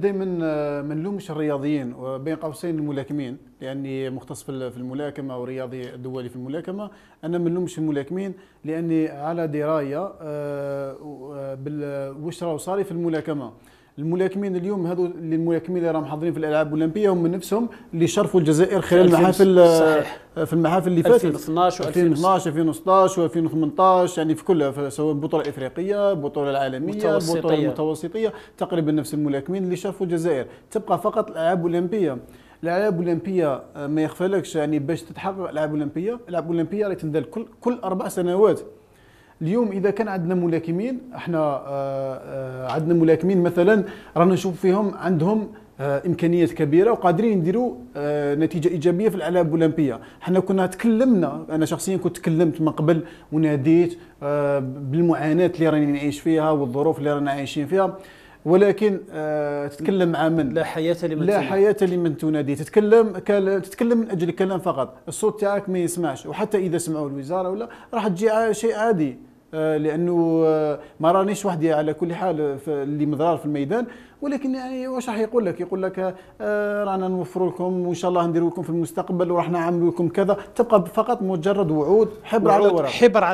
دائما آه، ما نلومش الرياضيين بين قوسين الملاكمين لاني مختص في الملاكمه ورياضي دولي في الملاكمه انا ما نلومش الملاكمين لاني على درايه آه، آه، بالوش راهو صاري في الملاكمه الملاكمين اليوم هذو اللي الملاكمين اللي راهم حاضرين في الالعاب الاولمبيه هم من نفسهم اللي شرفوا الجزائر خلال محافل صحيح. في المحافل اللي فاتت 2012 و 2012 2016 و2018 يعني في كلها سواء البطوله الافريقيه البطوله العالميه البطوله المتوسطيه تقريبا نفس الملاكمين اللي شافوا الجزائر تبقى فقط الالعاب الاولمبيه الالعاب الاولمبيه ما يخفالكش يعني باش تتحقق الالعاب الاولمبيه الالعاب الاولمبيه راهي تندال كل كل اربع سنوات اليوم اذا كان عندنا ملاكمين احنا آه، آه، عندنا ملاكمين مثلا رانا نشوف فيهم عندهم آه، امكانيات كبيره وقادرين نديروا نتيجه ايجابيه في الالعاب الاولمبيه حنا كنا تكلمنا انا شخصيا كنت تكلمت من قبل وناديت بالمعاناه اللي راني نعيش فيها والظروف اللي رانا عايشين فيها ولكن تتكلم مع من لا حياة لمن لا حياة لمن تنادي تتكلم تتكلم من اجل الكلام فقط الصوت تاعك ما يسمعش وحتى اذا سمعوا الوزاره ولا راح تجي شيء عادي آه، لانه آه، ما رانيش وحدي على كل حال اللي مضرار في الميدان ولكن يعني واش راح يقول لك يقول لك آه، رانا نوفر لكم وان شاء الله ندير لكم في المستقبل وراح نعمل لكم كذا تبقى فقط مجرد وعود حبر على ورق حبر على